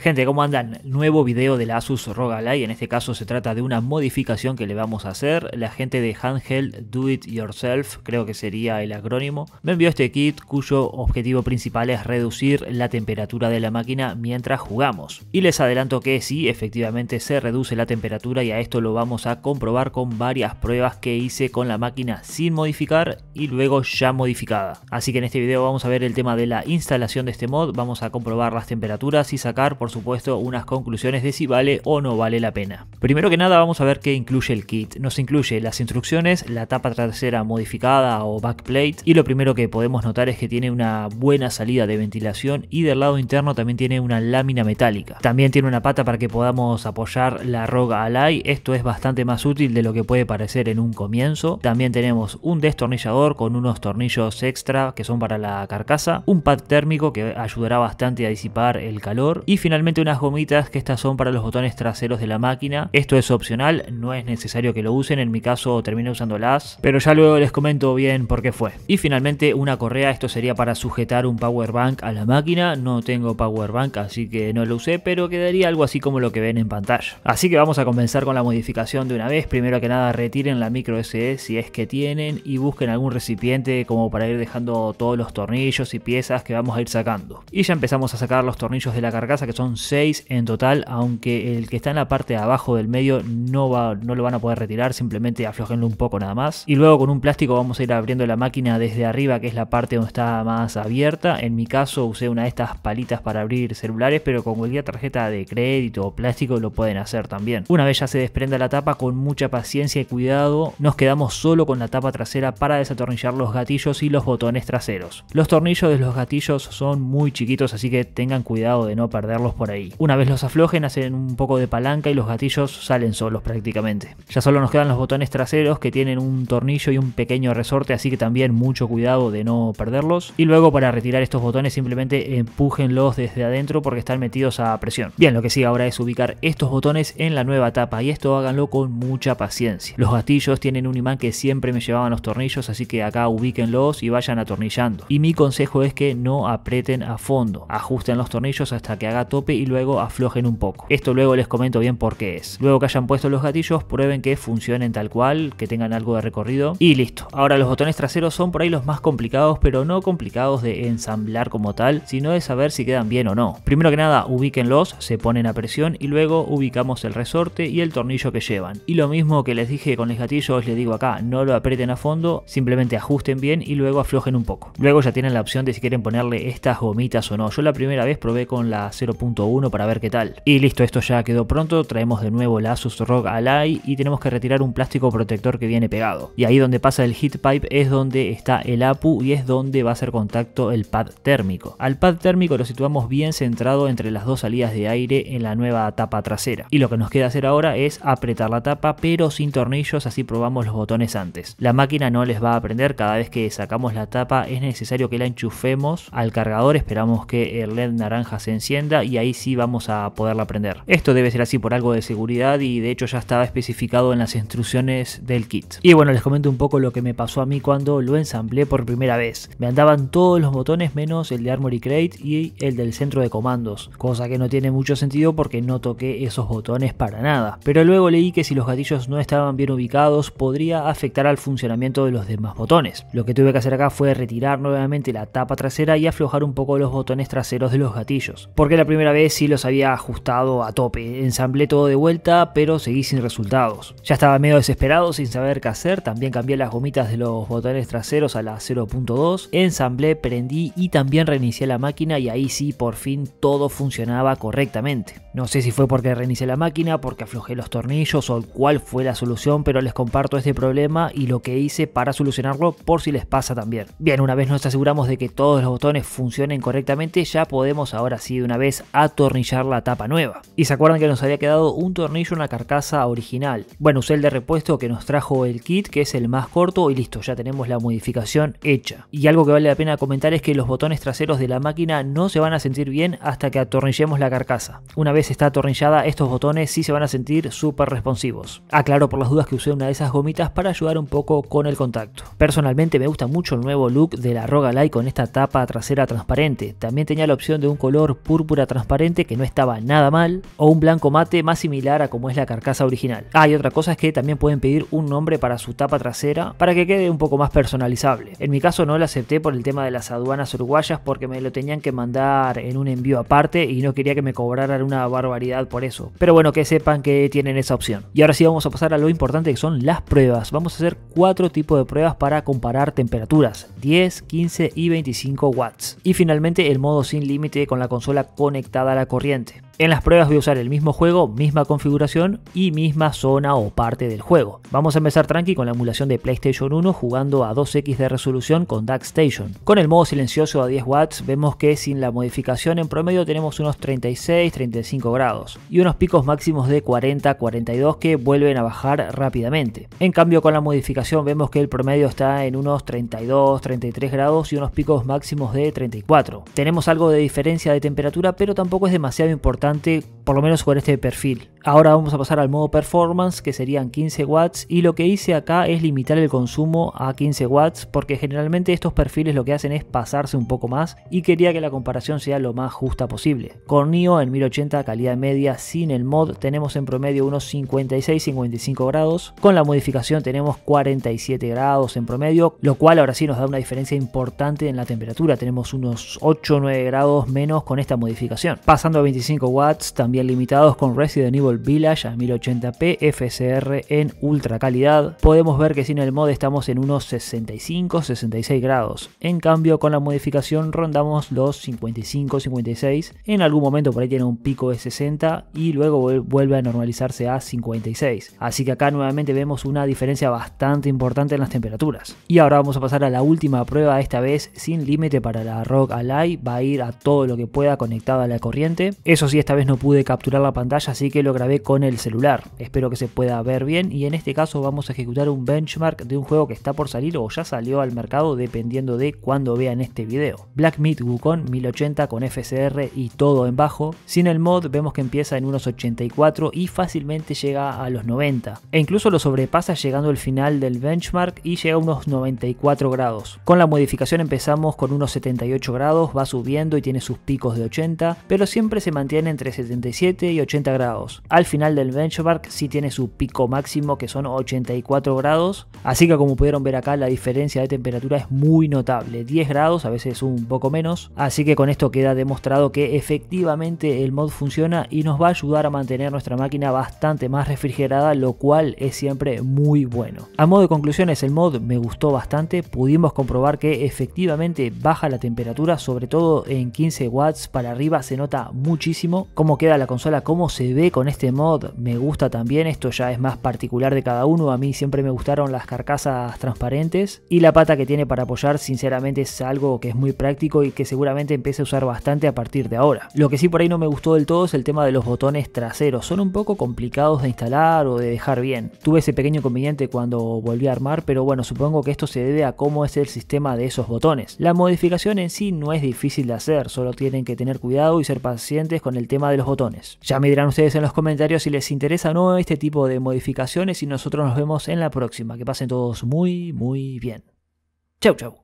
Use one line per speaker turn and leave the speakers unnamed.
Gente, ¿cómo andan? Nuevo video de la Asus ROG en este caso se trata de una modificación que le vamos a hacer. La gente de Handheld Do It Yourself, creo que sería el acrónimo, me envió este kit cuyo objetivo principal es reducir la temperatura de la máquina mientras jugamos. Y les adelanto que sí, efectivamente se reduce la temperatura y a esto lo vamos a comprobar con varias pruebas que hice con la máquina sin modificar y luego ya modificada. Así que en este video vamos a ver el tema de la instalación de este mod, vamos a comprobar las temperaturas y sacar por supuesto unas conclusiones de si vale o no vale la pena. Primero que nada vamos a ver qué incluye el kit. Nos incluye las instrucciones, la tapa trasera modificada o backplate y lo primero que podemos notar es que tiene una buena salida de ventilación y del lado interno también tiene una lámina metálica. También tiene una pata para que podamos apoyar la roga al eye, esto es bastante más útil de lo que puede parecer en un comienzo. También tenemos un destornillador con unos tornillos extra que son para la carcasa, un pad térmico que ayudará bastante a disipar el calor y finalmente unas gomitas que estas son para los botones traseros de la máquina esto es opcional, no es necesario que lo usen, en mi caso terminé usando las pero ya luego les comento bien por qué fue. Y finalmente una correa, esto sería para sujetar un power bank a la máquina, no tengo power bank así que no lo usé, pero quedaría algo así como lo que ven en pantalla. Así que vamos a comenzar con la modificación de una vez, primero que nada retiren la micro SD e si es que tienen y busquen algún recipiente como para ir dejando todos los tornillos y piezas que vamos a ir sacando. Y ya empezamos a sacar los tornillos de la carcasa que son 6 en total, aunque el que está en la parte de abajo del medio no, va, no lo van a poder retirar, simplemente aflojenlo un poco nada más. Y luego con un plástico vamos a ir abriendo la máquina desde arriba, que es la parte donde está más abierta. En mi caso usé una de estas palitas para abrir celulares, pero con cualquier tarjeta de crédito o plástico lo pueden hacer también. Una vez ya se desprenda la tapa, con mucha paciencia y cuidado, nos quedamos solo con la tapa trasera para desatornillar los gatillos y los botones traseros. Los tornillos de los gatillos son muy chiquitos, así que tengan cuidado de no perderlos por ahí. Una vez los aflojen, hacen un poco de palanca y los gatillos salen solos prácticamente. Ya solo nos quedan los botones traseros que tienen un tornillo y un pequeño resorte, así que también mucho cuidado de no perderlos. Y luego para retirar estos botones simplemente empújenlos desde adentro porque están metidos a presión. Bien, lo que sigue ahora es ubicar estos botones en la nueva tapa y esto háganlo con mucha paciencia. Los gatillos tienen un imán que siempre me llevaban los tornillos, así que acá ubíquenlos y vayan atornillando. Y mi consejo es que no aprieten a fondo, ajusten los tornillos hasta que haga tope y luego aflojen un poco. Esto luego les comento bien por qué es. Luego que hayan puesto los gatillos, prueben que funcionen tal cual, que tengan algo de recorrido y listo. Ahora los botones traseros son por ahí los más complicados, pero no complicados de ensamblar como tal, sino de saber si quedan bien o no. Primero que nada, los se ponen a presión y luego ubicamos el resorte y el tornillo que llevan. Y lo mismo que les dije con los gatillos, les digo acá, no lo aprieten a fondo, simplemente ajusten bien y luego aflojen un poco. Luego ya tienen la opción de si quieren ponerle estas gomitas o no. Yo la primera vez probé con la 0.1 para ver qué tal. Y listo, esto ya quedó pronto, traemos de nuevo la Asus ROG y tenemos que retirar un plástico protector que viene pegado. Y ahí donde pasa el heat pipe es donde está el APU y es donde va a hacer contacto el pad térmico. Al pad térmico lo situamos bien centrado entre las dos salidas de aire en la nueva tapa trasera. Y lo que nos queda hacer ahora es apretar la tapa pero sin tornillos así probamos los botones antes. La máquina no les va a prender cada vez que sacamos la tapa es necesario que la enchufemos al cargador esperamos que el led naranja se encienda y ahí sí vamos a poderla prender. Esto debe ser así por algo de seguridad y de hecho ya estaba especificado en las instrucciones del kit. Y bueno, les comento un poco lo que me pasó a mí cuando lo ensamblé por primera vez. Me andaban todos los botones menos el de Armory Crate y el del centro de comandos, cosa que no tiene mucho sentido porque no toqué esos botones para nada. Pero luego leí que si los gatillos no estaban bien ubicados podría afectar al funcionamiento de los demás botones. Lo que tuve que hacer acá fue retirar nuevamente la tapa trasera y aflojar un poco los botones traseros de los gatillos, porque la primera vez sí los había ajustado a tope. Ensamblé todo de vuelta pero seguí sin resultados. Ya estaba medio desesperado sin saber qué hacer, también cambié las gomitas de los botones traseros a la 0.2, ensamblé, prendí y también reinicié la máquina y ahí sí por fin todo funcionaba correctamente. No sé si fue porque reinicié la máquina, porque aflojé los tornillos o cuál fue la solución, pero les comparto este problema y lo que hice para solucionarlo por si les pasa también. Bien, una vez nos aseguramos de que todos los botones funcionen correctamente, ya podemos ahora sí de una vez atornillar la tapa nueva. Y se acuerdan que nos había quedado un tornillo en la carcasa original. Bueno, usé el de repuesto que nos trajo el kit, que es el más corto y listo, ya tenemos la modificación hecha. Y algo que vale la pena comentar es que los botones traseros de la máquina no se van a sentir bien hasta que atornillemos la carcasa. Una vez está atornillada, estos botones sí se van a sentir súper responsivos. Aclaro por las dudas que usé una de esas gomitas para ayudar un poco con el contacto. Personalmente me gusta mucho el nuevo look de la Rogalite con esta tapa trasera transparente. También tenía la opción de un color púrpura transparente que no estaba nada mal, o un blanco mate más similar a como es la carcasa original. Ah, y otra cosa es que también pueden pedir un nombre para su tapa trasera para que quede un poco más personalizable. En mi caso no lo acepté por el tema de las aduanas uruguayas porque me lo tenían que mandar en un envío aparte y no quería que me cobraran una barbaridad por eso. Pero bueno, que sepan que tienen esa opción. Y ahora sí vamos a pasar a lo importante que son las pruebas. Vamos a hacer cuatro tipos de pruebas para comparar temperaturas, 10, 15 y 25 watts. Y finalmente el modo sin límite con la consola conectada a la corriente. En las pruebas voy a usar el mismo juego, misma configuración y misma zona o parte del juego. Vamos a empezar tranqui con la emulación de PlayStation 1 jugando a 2x de resolución con Dark Station. Con el modo silencioso a 10 watts vemos que sin la modificación en promedio tenemos unos 36-35 grados y unos picos máximos de 40-42 que vuelven a bajar rápidamente. En cambio con la modificación vemos que el promedio está en unos 32-33 grados y unos picos máximos de 34. Tenemos algo de diferencia de temperatura pero tampoco es demasiado importante por lo menos con este perfil. Ahora vamos a pasar al modo performance que serían 15 watts y lo que hice acá es limitar el consumo a 15 watts porque generalmente estos perfiles lo que hacen es pasarse un poco más y quería que la comparación sea lo más justa posible. Con NIO en 1080 calidad media sin el mod tenemos en promedio unos 56-55 grados, con la modificación tenemos 47 grados en promedio, lo cual ahora sí nos da una diferencia importante en la temperatura, tenemos unos 8-9 grados menos con esta modificación. Pasando a 25 watts también limitados con Resident Evil Village a 1080p FSR en ultra calidad. Podemos ver que sin el mod estamos en unos 65-66 grados. En cambio, con la modificación rondamos los 55-56. En algún momento por ahí tiene un pico de 60 y luego vuelve a normalizarse a 56. Así que acá nuevamente vemos una diferencia bastante importante en las temperaturas. Y ahora vamos a pasar a la última prueba, esta vez sin límite para la Rock Ally. Va a ir a todo lo que pueda conectado a la corriente. Eso sí, esta vez no pude capturar la pantalla, así que lo grabé con el celular. Espero que se pueda ver bien y en este caso vamos a ejecutar un benchmark de un juego que está por salir o ya salió al mercado dependiendo de cuando vean este video. Black Meat Wukong 1080 con FCR y todo en bajo. Sin el mod vemos que empieza en unos 84 y fácilmente llega a los 90. E incluso lo sobrepasa llegando al final del benchmark y llega a unos 94 grados. Con la modificación empezamos con unos 78 grados, va subiendo y tiene sus picos de 80, pero siempre se mantiene entre 77 y 80 grados. Al final del benchmark sí tiene su pico máximo que son 84 grados, así que como pudieron ver acá la diferencia de temperatura es muy notable, 10 grados, a veces un poco menos, así que con esto queda demostrado que efectivamente el mod funciona y nos va a ayudar a mantener nuestra máquina bastante más refrigerada, lo cual es siempre muy bueno. A modo de conclusiones, el mod me gustó bastante, pudimos comprobar que efectivamente baja la temperatura, sobre todo en 15 watts para arriba se nota muchísimo Cómo queda la consola, cómo se ve con este mod, me gusta también. Esto ya es más particular de cada uno. A mí siempre me gustaron las carcasas transparentes. Y la pata que tiene para apoyar, sinceramente, es algo que es muy práctico y que seguramente empecé a usar bastante a partir de ahora. Lo que sí por ahí no me gustó del todo es el tema de los botones traseros. Son un poco complicados de instalar o de dejar bien. Tuve ese pequeño inconveniente cuando volví a armar, pero bueno, supongo que esto se debe a cómo es el sistema de esos botones. La modificación en sí no es difícil de hacer, solo tienen que tener cuidado y ser pacientes con el tema de los botones. Ya me dirán ustedes en los comentarios si les interesa o no este tipo de modificaciones y nosotros nos vemos en la próxima. Que pasen todos muy, muy bien. Chau, chau.